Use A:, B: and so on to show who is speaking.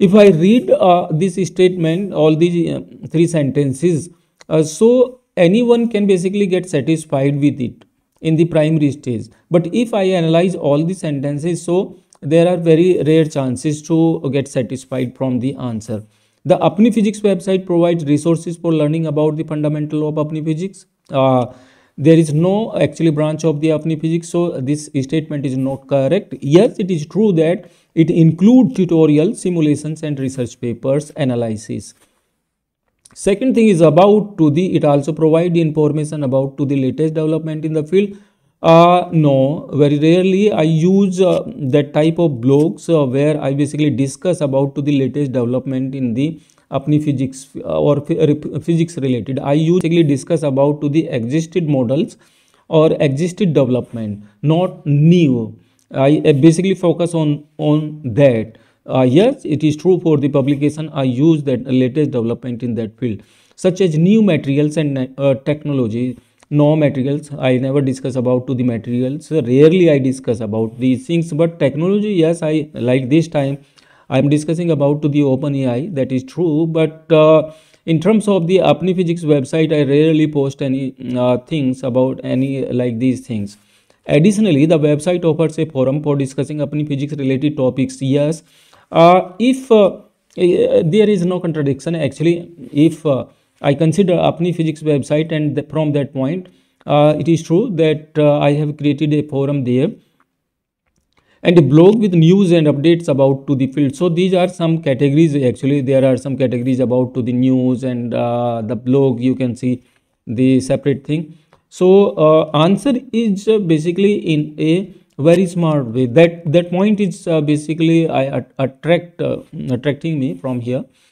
A: If I read uh, this statement, all these uh, three sentences, uh, so anyone can basically get satisfied with it in the primary stage. But if I analyze all the sentences, so there are very rare chances to get satisfied from the answer. The Apni Physics website provides resources for learning about the fundamental of Apni Physics. Uh, there is no actually branch of the Apni Physics, so this statement is not correct. Yes, it is true that it includes tutorial, simulations and research papers, analysis. Second thing is about to the, it also provide information about to the latest development in the field. Uh, no, very rarely I use uh, that type of blogs uh, where I basically discuss about to the latest development in the अपनी physics uh, or physics related. I usually discuss about to the existed models or existed development, not new. I basically focus on on that. Uh, yes, it is true for the publication. I use that latest development in that field, such as new materials and uh, technology. No materials. I never discuss about to the materials. Rarely I discuss about these things. But technology, yes, I like this time. I am discussing about to the open AI. That is true. But uh, in terms of the Apni Physics website, I rarely post any uh, things about any like these things. Additionally, the website offers a forum for discussing apni physics related topics. Yes, uh, if uh, eh, there is no contradiction actually, if uh, I consider apni physics website and the, from that point, uh, it is true that uh, I have created a forum there and a blog with news and updates about to the field. So these are some categories actually there are some categories about to the news and uh, the blog you can see the separate thing so uh, answer is uh, basically in a very smart way that that point is uh, basically i attract uh, attracting me from here